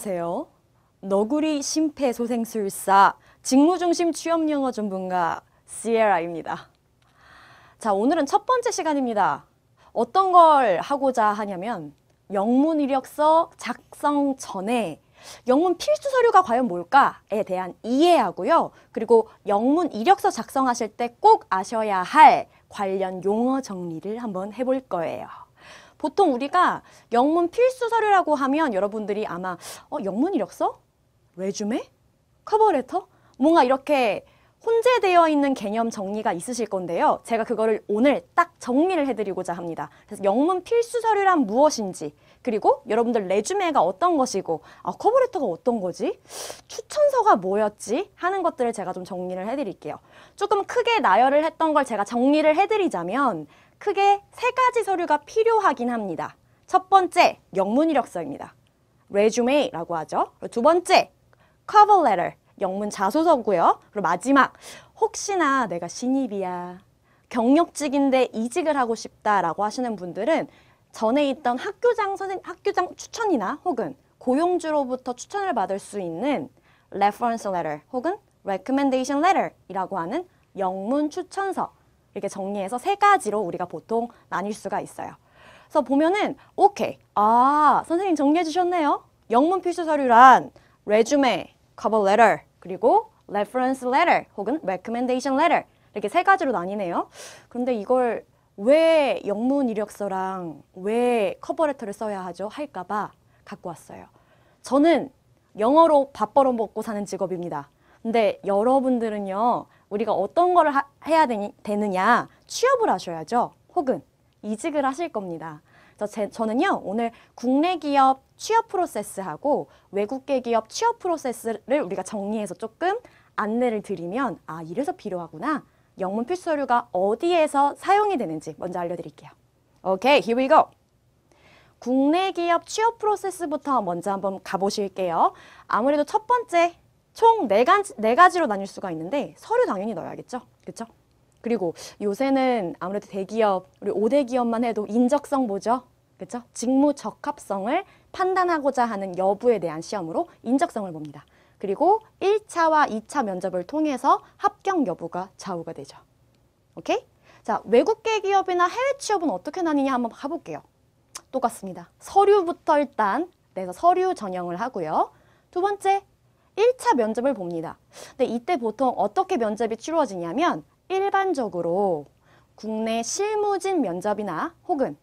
안녕하세요. 너구리 심폐소생술사 직무중심 취업영어 전문가 시에라입니다. 자, 오늘은 첫 번째 시간입니다. 어떤 걸 하고자 하냐면 영문 이력서 작성 전에 영문 필수 서류가 과연 뭘까에 대한 이해하고요. 그리고 영문 이력서 작성하실 때 꼭 아셔야 할 관련 용어 정리를 한번 해볼 거예요. 보통 우리가 영문 필수 서류라고 하면 여러분들이 아마 어, 영문 이력서? 레주메 커버레터? 뭔가 이렇게 혼재되어 있는 개념 정리가 있으실 건데요. 제가 그거를 오늘 딱 정리를 해드리고자 합니다. 그래서 영문 필수 서류란 무엇인지 그리고 여러분들 레주메가 어떤 것이고 아, 커버레터가 어떤 거지? 추천서가 뭐였지? 하는 것들을 제가 좀 정리를 해드릴게요. 조금 크게 나열을 했던 걸 제가 정리를 해드리자면 크게 세 가지 서류가 필요하긴 합니다. 첫 번째, 영문 이력서입니다. 레주메라고 하죠. 두 번째, cover letter, 영문 자소서고요. 그리고 마지막, 혹시나 내가 신입이야, 경력직인데 이직을 하고 싶다라고 하시는 분들은 전에 있던 학교장 선생 학교장 추천이나 혹은 고용주로부터 추천을 받을 수 있는 reference letter 혹은 recommendation letter이라고 하는 영문 추천서 이렇게 정리해서 세 가지로 우리가 보통 나뉠 수가 있어요. 그래서 보면은 오케이. 아, 선생님 정리해 주셨네요. 영문 필수 서류란 레주메, c o v e 그리고 r e f e r e 혹은 r e c o m m e n 이렇게 세 가지로 나뉘네요. 그런데 이걸 왜 영문 이력서랑 왜 커버레터를 써야 하죠? 할까 봐 갖고 왔어요. 저는 영어로 밥 벌어먹고 사는 직업입니다. 근데 여러분들은요. 우리가 어떤 걸 하, 해야 되니, 되느냐 취업을 하셔야죠. 혹은 이직을 하실 겁니다. 제, 저는요 오늘 국내 기업 취업 프로세스하고 외국계 기업 취업 프로세스를 우리가 정리해서 조금 안내를 드리면 아 이래서 필요하구나 영문 필수 서류가 어디에서 사용이 되는지 먼저 알려드릴게요. 오케이, okay, here we go. 국내 기업 취업 프로세스부터 먼저 한번 가보실게요. 아무래도 첫 번째 총네 가지, 네 가지로 나눌 수가 있는데 서류 당연히 넣어야겠죠. 그렇죠? 그리고 요새는 아무래도 대기업, 우리 5대 기업만 해도 인적성 보죠. 그렇죠? 직무 적합성을 판단하고자 하는 여부에 대한 시험으로 인적성을 봅니다. 그리고 1차와 2차 면접을 통해서 합격 여부가 좌우가 되죠. 오케이? 자, 외국계 기업이나 해외 취업은 어떻게 나뉘냐 한번 가볼게요. 똑같습니다. 서류부터 일단 내서 서류 전형을 하고요. 두 번째, 1차 면접을 봅니다. 근데 이때 보통 어떻게 면접이 치루어지냐면 일반적으로 국내 실무진 면접이나 혹은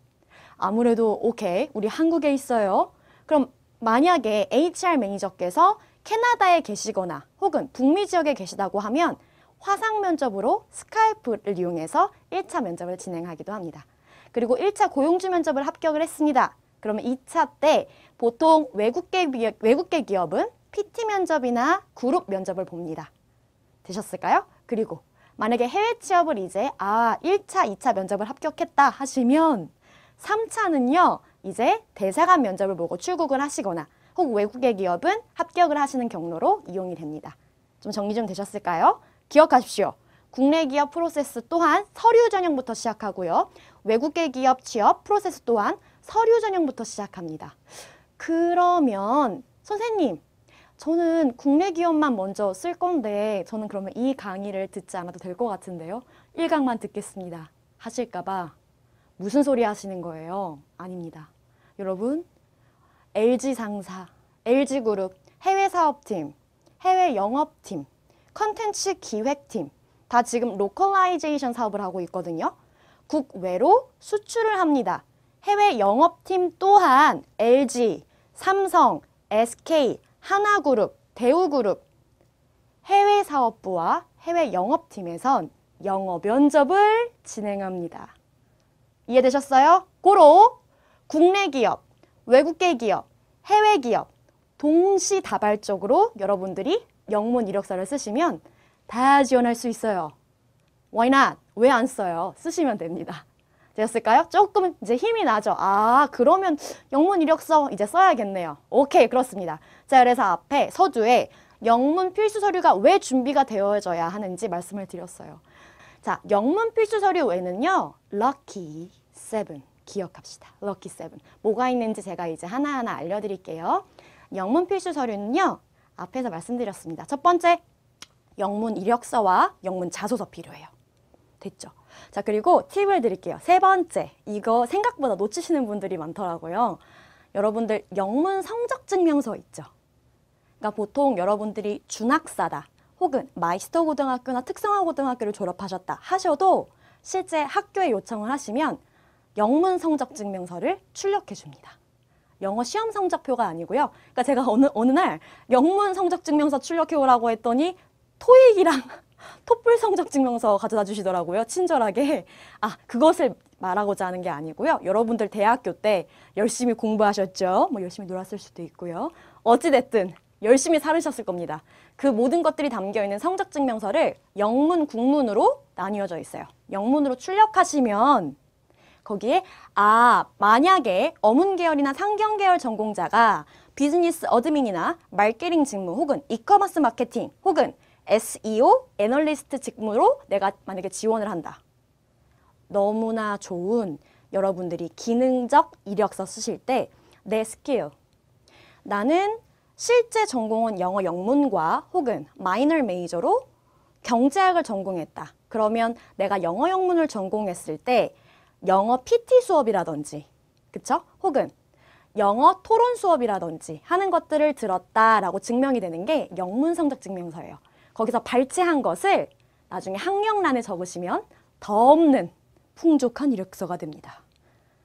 아무래도 오케이 우리 한국에 있어요. 그럼 만약에 HR 매니저께서 캐나다에 계시거나 혹은 북미 지역에 계시다고 하면 화상 면접으로 스카이프를 이용해서 1차 면접을 진행하기도 합니다. 그리고 1차 고용주 면접을 합격을 했습니다. 그러면 2차 때 보통 외국계, 외국계 기업은 PT 면접이나 그룹 면접을 봅니다. 되셨을까요? 그리고 만약에 해외 취업을 이제 아 1차, 2차 면접을 합격했다 하시면 3차는요. 이제 대사관 면접을 보고 출국을 하시거나 혹 외국의 기업은 합격을 하시는 경로로 이용이 됩니다. 좀 정리 좀 되셨을까요? 기억하십시오. 국내 기업 프로세스 또한 서류 전형부터 시작하고요. 외국계 기업 취업 프로세스 또한 서류 전형부터 시작합니다. 그러면 선생님 저는 국내 기업만 먼저 쓸 건데 저는 그러면 이 강의를 듣지 않아도 될 것 같은데요. 1강만 듣겠습니다. 하실까 봐 무슨 소리 하시는 거예요? 아닙니다. 여러분 LG 상사, LG 그룹, 해외 사업팀, 해외 영업팀, 컨텐츠 기획팀 다 지금 로컬라이제이션 사업을 하고 있거든요. 국외로 수출을 합니다. 해외 영업팀 또한 LG, 삼성, SK, 하나그룹, 대우그룹, 해외 사업부와 해외 영업팀에선 영어 면접을 진행합니다. 이해되셨어요? 고로 국내 기업, 외국계 기업, 해외 기업 동시다발적으로 여러분들이 영문 이력서를 쓰시면 다 지원할 수 있어요. Why not? 왜 안 써요? 쓰시면 됩니다. 되었을까요? 조금 이제 힘이 나죠. 아, 그러면 영문 이력서 이제 써야겠네요. 오케이, 그렇습니다. 자, 그래서 앞에 서두에 영문 필수 서류가 왜 준비가 되어져야 하는지 말씀을 드렸어요. 자, 영문 필수 서류 외는요. 럭키 세븐 기억합시다. 럭키 세븐. 뭐가 있는지 제가 이제 하나하나 알려드릴게요. 영문 필수 서류는요. 앞에서 말씀드렸습니다. 첫 번째, 영문 이력서와 영문 자소서 필요해요. 됐죠? 자, 그리고 팁을 드릴게요. 세 번째, 이거 생각보다 놓치시는 분들이 많더라고요. 여러분들 영문 성적 증명서 있죠? 그러니까 보통 여러분들이 준학사다 혹은 마이스터 고등학교나 특성화 고등학교를 졸업하셨다 하셔도 실제 학교에 요청을 하시면 영문 성적 증명서를 출력해 줍니다. 영어 시험 성적표가 아니고요. 그러니까 제가 어느 어느 날 영문 성적 증명서 출력해 오라고 했더니 토익이랑 토플 성적 증명서 가져다 주시더라고요. 친절하게. 아, 그것을 말하고자 하는 게 아니고요. 여러분들 대학교 때 열심히 공부하셨죠? 뭐 열심히 놀았을 수도 있고요. 어찌됐든 열심히 살으셨을 겁니다. 그 모든 것들이 담겨 있는 성적 증명서를 영문, 국문으로 나뉘어져 있어요. 영문으로 출력하시면 거기에 아, 만약에 어문 계열이나 상경 계열 전공자가 비즈니스 어드민이나 말케링 직무 혹은 이커머스 마케팅 혹은 SEO 애널리스트 직무로 내가 만약에 지원을 한다. 너무나 좋은 여러분들이 기능적 이력서 쓰실 때 내 스킬. 나는 실제 전공은 영어 영문과 혹은 마이너 메이저로 경제학을 전공했다. 그러면 내가 영어 영문을 전공했을 때 영어 PT 수업이라든지 그쵸? 혹은 영어 토론 수업이라든지 하는 것들을 들었다라고 증명이 되는 게 영문 성적 증명서예요. 거기서 발췌한 것을 나중에 학력란에 적으시면 더 없는 풍족한 이력서가 됩니다.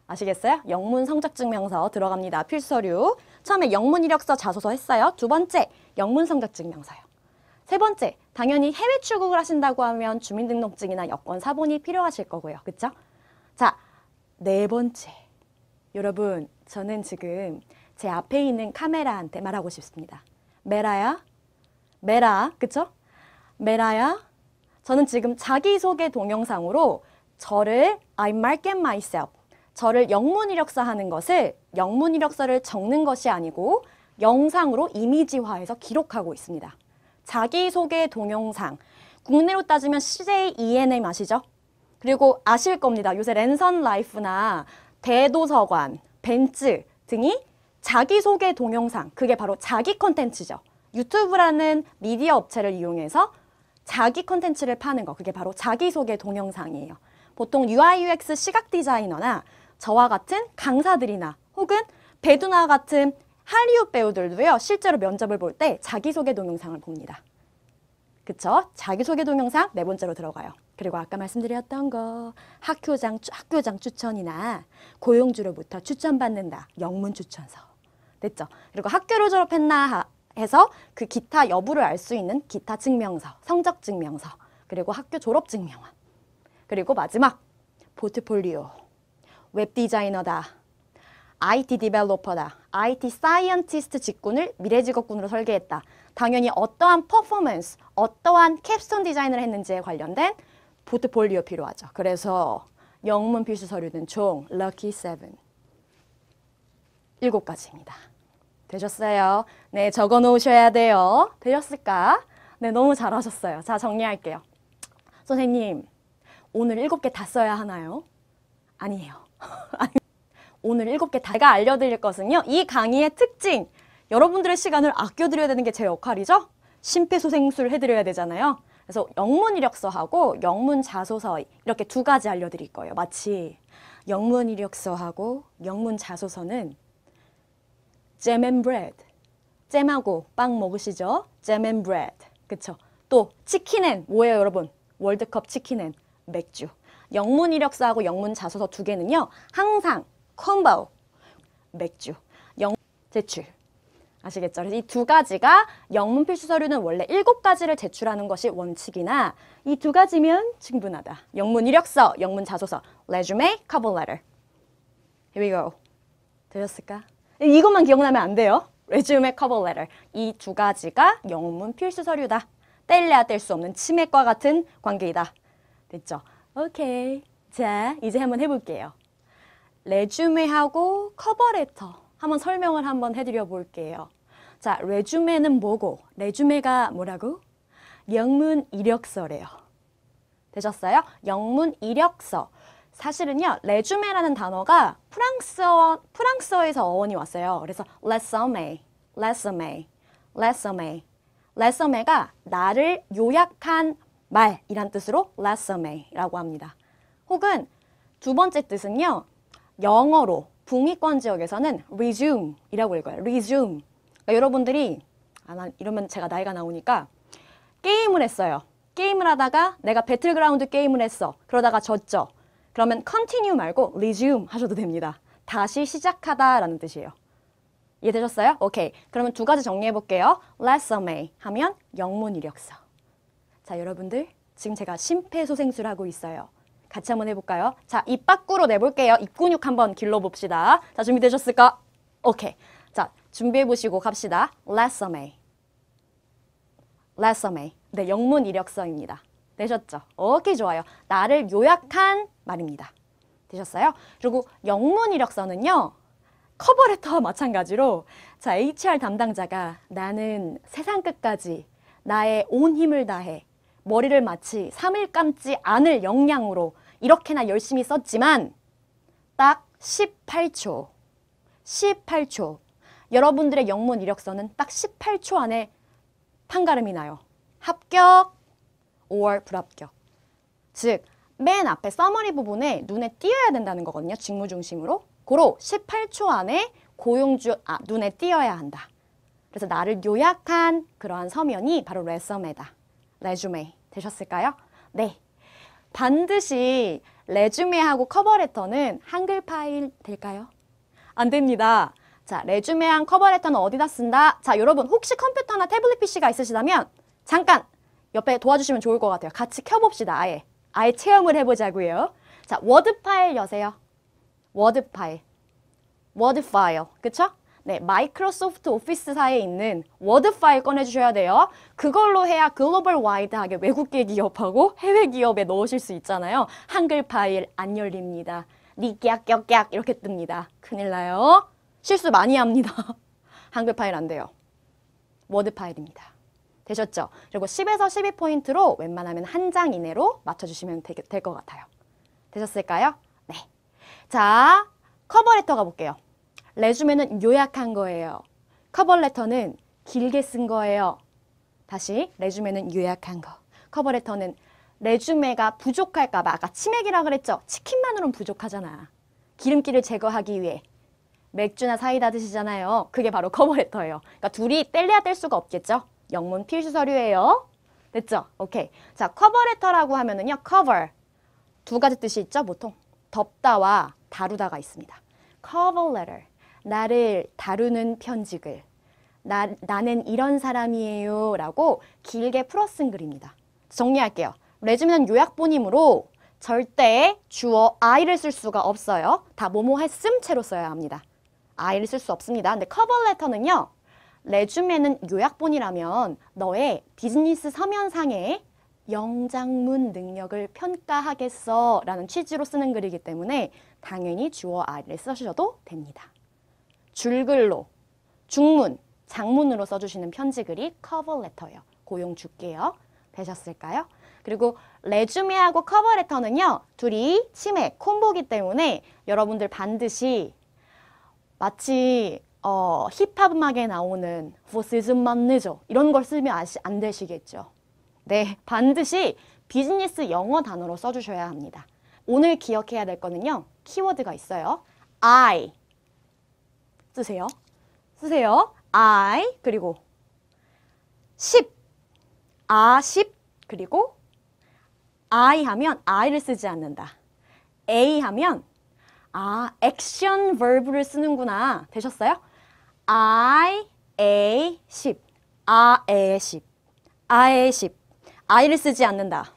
아시겠어요? 영문 성적증명서 들어갑니다. 필서류. 처음에 영문 이력서 자소서 했어요. 두 번째, 영문 성적증명서요. 세 번째, 당연히 해외 출국을 하신다고 하면 주민등록증이나 여권 사본이 필요하실 거고요. 그쵸 자, 네 번째. 여러분, 저는 지금 제 앞에 있는 카메라한테 말하고 싶습니다. 메라야, 메라, 그쵸? 메라야, 저는 지금 자기소개 동영상으로 저를 I market myself, 저를 영문 이력사하는 것을 영문 이력서를 적는 것이 아니고 영상으로 이미지화해서 기록하고 있습니다. 자기소개 동영상, 국내로 따지면 CJ ENM 아시죠? 그리고 아실 겁니다. 요새 랜선 라이프나 대도서관, 벤츠 등이 자기소개 동영상, 그게 바로 자기 컨텐츠죠. 유튜브라는 미디어 업체를 이용해서 자기 컨텐츠를 파는 거 그게 바로 자기소개 동영상이에요. 보통 UI UX 시각 디자이너나 저와 같은 강사들이나 혹은 배두나 같은 할리우 배우들도요. 실제로 면접을 볼 때 자기소개 동영상을 봅니다. 그쵸? 자기소개 동영상 네 번째로 들어가요. 그리고 아까 말씀드렸던 거 학교장, 학교장 추천이나 고용주로부터 추천받는다. 영문 추천서. 됐죠? 그리고 학교를 졸업했나 해서 그 기타 여부를 알 수 있는 기타 증명서, 성적 증명서, 그리고 학교 졸업 증명원. 그리고 마지막 포트폴리오. 웹 디자이너다. IT 디벨로퍼다. IT 사이언티스트 직군을 미래 직업군으로 설계했다. 당연히 어떠한 퍼포먼스, 어떠한 캡스톤 디자인을 했는지에 관련된 포트폴리오 필요하죠. 그래서 영문 필수 서류는 총 럭키 세븐 일곱 가지입니다. 되셨어요. 네, 적어 놓으셔야 돼요. 되셨을까? 네, 너무 잘하셨어요. 자, 정리할게요. 선생님, 오늘 일곱 개 다 써야 하나요? 아니에요. 오늘 일곱 개 다가 알려드릴 것은요. 이 강의의 특징, 여러분들의 시간을 아껴드려야 되는 게 제 역할이죠. 심폐소생술 해드려야 되잖아요. 그래서 영문 이력서하고 영문 자소서 이렇게 두 가지 알려드릴 거예요. 마치 영문 이력서하고 영문 자소서는 jam and bread. 잼하고 빵 먹으시죠? jam and bread. 그쵸? 또 치킨엔 뭐예요 여러분? 월드컵 치킨엔 맥주. 영문 이력서하고 영문 자소서 두 개는요. 항상 콤보 맥주. 영 제출. 아시겠죠? 이 두 가지가 영문 필수 서류는 원래 일곱 가지를 제출하는 것이 원칙이나 이 두 가지면 충분하다. 영문 이력서, 영문 자소서, 레주메, 커버 레터. Here we go. 되셨을까? 이것만 기억나면 안 돼요. 레즈메 커버 레터. 이 두 가지가 영문 필수 서류다. 뗄래야 뗄 수 없는 치맥과 같은 관계이다. 됐죠? 오케이. 자, 이제 한번 해볼게요. 레주메하고 커버레터 한번 설명을 한번 해드려 볼게요. 자, 레주메는 뭐고 레주메가 뭐라고? 영문 이력서래요. 되셨어요? 영문 이력서. 사실은요 레주메라는 단어가 프랑스어 프랑스어에서 어원이 왔어요. 그래서 레서메, 레서메, 레서메, 레서메가 나를 요약한 말이란 뜻으로 레서메라고 합니다. 혹은 두 번째 뜻은요 영어로 북위권 지역에서는 resume이라고 읽어요. resume. 그러니까 여러분들이 아, 이러면 제가 나이가 나오니까 게임을 했어요. 게임을 하다가 내가 배틀그라운드 게임을 했어. 그러다가 졌죠. 그러면 continue 말고 resume 하셔도 됩니다. 다시 시작하다라는 뜻이에요. 이해되셨어요? 오케이. 그러면 두 가지 정리해 볼게요. resume 하면 영문 이력서. 자, 여러분들 지금 제가 심폐소생술 하고 있어요. 같이 한번 해볼까요? 자, 입 밖으로 내볼게요. 입 근육 한번 길러봅시다. 자, 준비되셨을까? 오케이. 자, 준비해보시고 갑시다. resume. resume. 네, 영문 이력서입니다. 되셨죠? 오케이, 좋아요. 나를 요약한 말입니다. 되셨어요? 그리고 영문 이력서는요. 커버레터와 마찬가지로 자 HR 담당자가 나는 세상 끝까지 나의 온 힘을 다해 머리를 마치 삼일 감지 않을 역량으로 이렇게나 열심히 썼지만 딱 18초, 18초 여러분들의 영문 이력서는 딱 18초 안에 판가름이 나요. 합격 or 불합격. 즉맨 앞에 서머리 부분에 눈에 띄어야 된다는 거거든요. 직무 중심으로. 고로 18초 안에 고용주 아, 눈에 띄어야 한다. 그래서 나를 요약한 그러한 서면이 바로 레서메다. 레주메 되셨을까요? 네. 반드시 레주메하고 커버레터는 한글 파일 될까요? 안 됩니다. 자, 레주메한 커버레터는 어디다 쓴다? 자, 여러분 혹시 컴퓨터나 태블릿 PC가 있으시다면 잠깐 옆에 도와주시면 좋을 것 같아요. 같이 켜봅시다, 아예. 아예 체험을 해보자고요. 자, 워드 파일 여세요. 워드 파일. 워드 파일. 그쵸? 네, 마이크로소프트 오피스사에 있는 워드 파일 꺼내주셔야 돼요. 그걸로 해야 글로벌 와이드하게 외국계 기업하고 해외 기업에 넣으실 수 있잖아요. 한글 파일 안 열립니다. 니깍깍깍 이렇게 뜹니다. 큰일 나요. 실수 많이 합니다. 한글 파일 안 돼요. 워드 파일입니다. 되셨죠? 그리고 10에서 12포인트로 웬만하면 한 장 이내로 맞춰주시면 될 것 같아요. 되셨을까요? 네. 자, 커버레터 가볼게요. 레주메는 요약한 거예요. 커버레터는 길게 쓴 거예요. 다시 레주메는 요약한 거. 커버레터는 레주메가 부족할까 봐 아까 치맥이라 그랬죠? 치킨만으로는 부족하잖아. 기름기를 제거하기 위해 맥주나 사이다 드시잖아요. 그게 바로 커버레터예요. 그러니까 둘이 뗄래야 뗄 수가 없겠죠? 영문 필수 서류예요. 됐죠? 오케이. 자, 커버레터라고 하면은요. c o 두 가지 뜻이 있죠, 보통. 덮다와 다루다가 있습니다. c o v e 나를 다루는 편지글. 나, 나는 이런 사람이에요 라고 길게 풀어쓴 글입니다. 정리할게요. 레즈미는 요약본이므로 절대 주어 I를 쓸 수가 없어요. 다 뭐뭐 했음 채로 써야 합니다. I를 쓸 수 없습니다. 근데 커버레터는요. 레주메는 요약본이라면 너의 비즈니스 서면상에 영장문 능력을 평가하겠어 라는 취지로 쓰는 글이기 때문에 당연히 주어 아를 써주셔도 됩니다. 줄글로, 중문, 장문으로 써주시는 편지글이 커버레터예요. 고용 줄게요. 되셨을까요? 그리고 레주메하고 커버레터는요. 둘이 치맥, 콤보기 때문에 여러분들 반드시 마치 어, 힙합 음악에 나오는 보스즈만 느죠 이런 걸 쓰면 아시, 안 되시겠죠 네 반드시 비즈니스 영어 단어로 써주셔야 합니다 오늘 기억해야 될 거는요 키워드가 있어요 I 쓰세요 쓰세요 I 그리고 10 아십 그리고 I 하면 I를 쓰지 않는다 A 하면 아 액션 verb를 쓰는구나 되셨어요? I, A, 10. 아, 에 10. A에 10. I를 쓰지 않는다.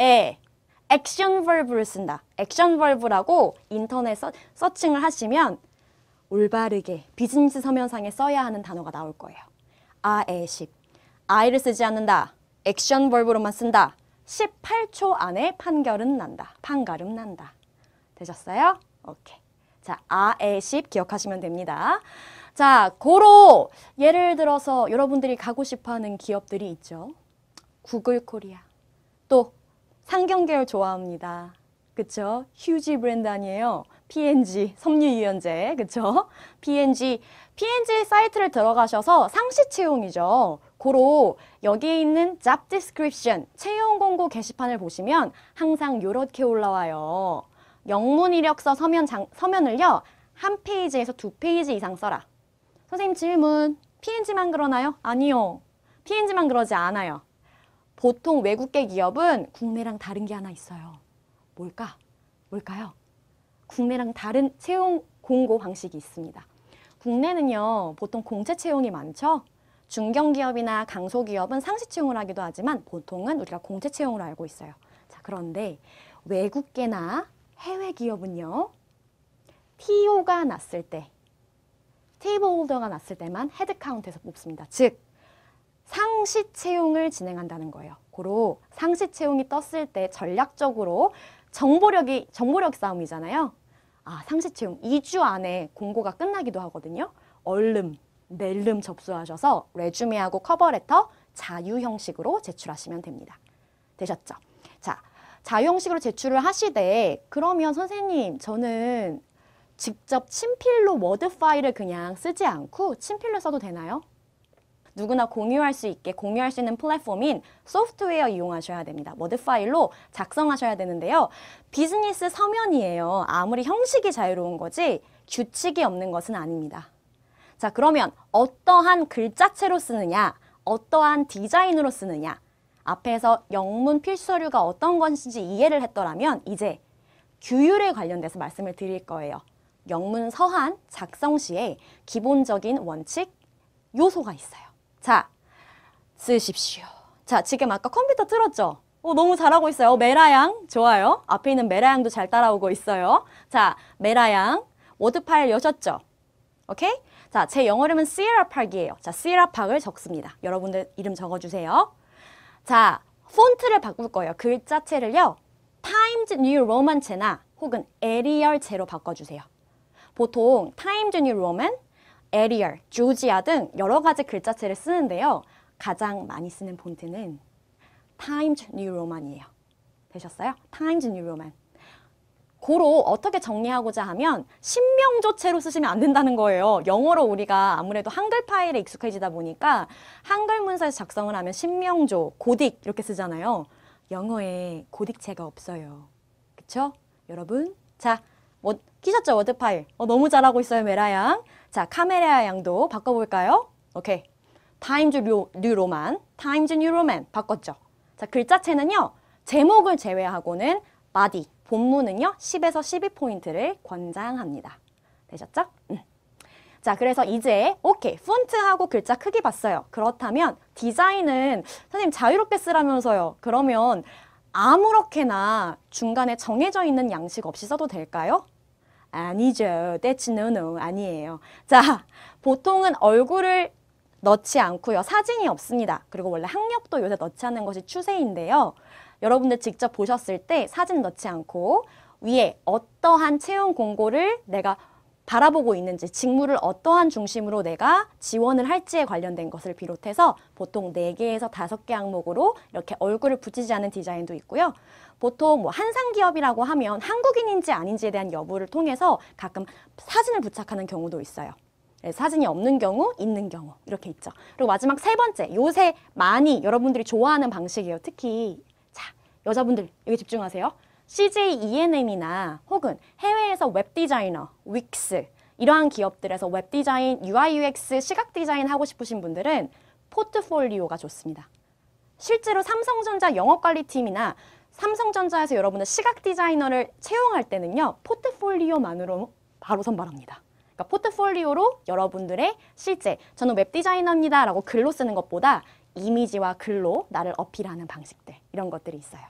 A. 액션 verb를 쓴다. 액션 verb라고 인터넷 서, 서칭을 하시면 올바르게 비즈니스 서면상에 써야 하는 단어가 나올 거예요. 아, 에 10. I를 쓰지 않는다. 액션 verb로만 쓴다. 18초 안에 판결은 난다. 판가름 난다. 되셨어요? 오케이. 자, 아에십 기억하시면 됩니다. 자, 고로 예를 들어서 여러분들이 가고 싶어하는 기업들이 있죠. 구글 코리아, 또 상경계열 좋아합니다. 그쵸? 휴지 브랜드 아니에요. P&G, 섬유유연제, 그쵸? P&G, P&G 사이트를 들어가셔서 상시 채용이죠. 고로 여기에 있는 잡 디스크립션, 채용 공고 게시판을 보시면 항상 요렇게 올라와요. 영문 이력서 서면 장, 서면을요. 한 페이지에서 두 페이지 이상 써라. 선생님 질문. PNG만 그러나요? 아니요. PNG만 그러지 않아요. 보통 외국계 기업은 국내랑 다른 게 하나 있어요. 뭘까? 뭘까요? 국내랑 다른 채용 공고 방식이 있습니다. 국내는요, 보통 공채 채용이 많죠? 중견기업이나 강소기업은 상시 채용을 하기도 하지만 보통은 우리가 공채 채용으 알고 있어요. 자, 그런데 외국계나 해외 기업은요. TO가 났을 때, 테이블 홀더가 났을 때만 헤드 카운트에서 뽑습니다. 즉, 상시 채용을 진행한다는 거예요. 고로 상시 채용이 떴을 때 전략적으로 정보력이 정보력 싸움이잖아요. 아, 상시 채용 2주 안에 공고가 끝나기도 하거든요. 얼름, 낼름 접수하셔서 레주메하고 커버레터 자유 형식으로 제출하시면 됩니다. 되셨죠? 자, 자유형식으로 제출을 하시되 그러면 선생님 저는 직접 친필로 워드 파일을 그냥 쓰지 않고 친필로 써도 되나요? 누구나 공유할 수 있게 공유할 수 있는 플랫폼인 소프트웨어 이용하셔야 됩니다. 워드 파일로 작성하셔야 되는데요. 비즈니스 서면이에요. 아무리 형식이 자유로운 거지 규칙이 없는 것은 아닙니다. 자 그러면 어떠한 글자체로 쓰느냐 어떠한 디자인으로 쓰느냐 앞에서 영문 필수류가 서 어떤 것인지 이해를 했더라면 이제 규율에 관련돼서 말씀을 드릴 거예요. 영문 서한 작성 시에 기본적인 원칙 요소가 있어요. 자, 쓰십시오. 자, 지금 아까 컴퓨터 틀었죠? 오, 너무 잘하고 있어요. 메라양, 좋아요. 앞에 있는 메라양도 잘 따라오고 있어요. 자, 메라양, 워드 파일 여셨죠? 오케이? 자, 제 영어 이름은 시에라 팍이에요. 자, 시에라 팍을 적습니다. 여러분들 이름 적어주세요. 자, 폰트를 바꿀 거예요. 글자체를요. 타임즈 뉴 로만체나 혹은 에리얼체로 바꿔주세요. 보통 타임즈 뉴 로만, 에리얼, 조지아 등 여러 가지 글자체를 쓰는데요. 가장 많이 쓰는 폰트는 타임즈 뉴 로만이에요. 되셨어요? 타임즈 뉴 로만. 고로 어떻게 정리하고자 하면 신명조체로 쓰시면 안 된다는 거예요. 영어로 우리가 아무래도 한글 파일에 익숙해지다 보니까 한글 문서에서 작성을 하면 신명조, 고딕 이렇게 쓰잖아요. 영어에 고딕체가 없어요. 그쵸? 여러분? 자, 뭐, 끼셨죠? 워드 파일. 어, 너무 잘하고 있어요, 메라 양. 자, 카메라 양도 바꿔볼까요? 오케이. 타임즈 뉴, 로만, 타임즈 뉴로맨 바꿨죠. 자, 글자체는요. 제목을 제외하고는 바디, 본문은요, 10에서 12포인트를 권장합니다. 되셨죠? 음. 자, 그래서 이제 오케이, 폰트하고 글자 크기 봤어요. 그렇다면 디자인은 선생님 자유롭게 쓰라면서요. 그러면 아무렇게나 중간에 정해져 있는 양식 없이 써도 될까요? 아니죠. That's no no. 아니에요. 자, 보통은 얼굴을 넣지 않고요. 사진이 없습니다. 그리고 원래 학력도 요새 넣지 않는 것이 추세인데요. 여러분들 직접 보셨을 때 사진 넣지 않고 위에 어떠한 채용 공고를 내가 바라보고 있는지 직무를 어떠한 중심으로 내가 지원을 할지에 관련된 것을 비롯해서 보통 네개에서 다섯 개 항목으로 이렇게 얼굴을 붙이지 않은 디자인도 있고요. 보통 뭐 한상기업이라고 하면 한국인인지 아닌지에 대한 여부를 통해서 가끔 사진을 부착하는 경우도 있어요. 네, 사진이 없는 경우, 있는 경우 이렇게 있죠. 그리고 마지막 세 번째, 요새 많이 여러분들이 좋아하는 방식이에요. 특히 여자분들 여기 집중하세요. CJ E&M이나 n 혹은 해외에서 웹 디자이너, 윅스 이러한 기업들에서 웹 디자인, UI UX, 시각 디자인 하고 싶으신 분들은 포트폴리오가 좋습니다. 실제로 삼성전자 영업관리팀이나 삼성전자에서 여러분의 시각 디자이너를 채용할 때는요. 포트폴리오만으로 바로 선발합니다. 그러니까 포트폴리오로 여러분들의 실제 저는 웹 디자이너입니다 라고 글로 쓰는 것보다 이미지와 글로 나를 어필하는 방식들 이런 것들이 있어요.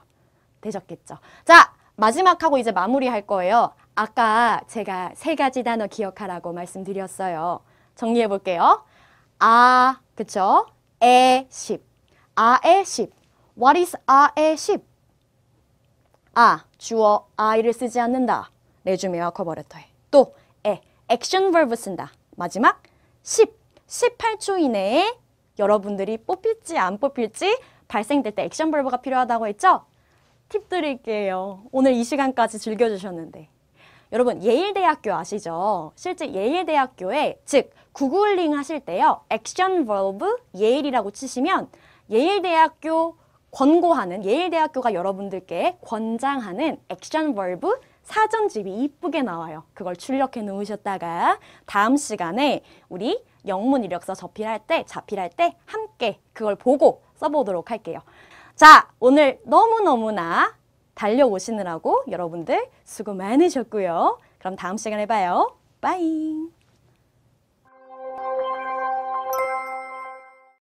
되셨겠죠. 자, 마지막 하고 이제 마무리할 거예요. 아까 제가 세 가지 단어 기억하라고 말씀드렸어요. 정리해 볼게요. 아, 그쵸? 에, 십. 아의 십. What is 아의 십? 아, 주어 I를 쓰지 않는다. 레주메와 커버레터에. 또 에, 액션 verb 쓴다. 마지막 10, 18초 이내에 여러분들이 뽑힐지 안 뽑힐지 발생될 때 액션 verb가 필요하다고 했죠? 팁 드릴게요. 오늘 이 시간까지 즐겨주셨는데. 여러분 예일대학교 아시죠? 실제 예일대학교에 즉 구글링 하실 때요. 액션 버브 예일이라고 치시면 예일대학교 권고하는 예일대학교가 여러분들께 권장하는 액션 버브 사전집이 이쁘게 나와요. 그걸 출력해 놓으셨다가 다음 시간에 우리 영문 이력서 접필할 때, 자필할 때 함께 그걸 보고 써보도록 할게요. 자, 오늘 너무너무나 달려오시느라고 여러분들 수고 많으셨고요. 그럼 다음 시간에 봐요. 빠잉!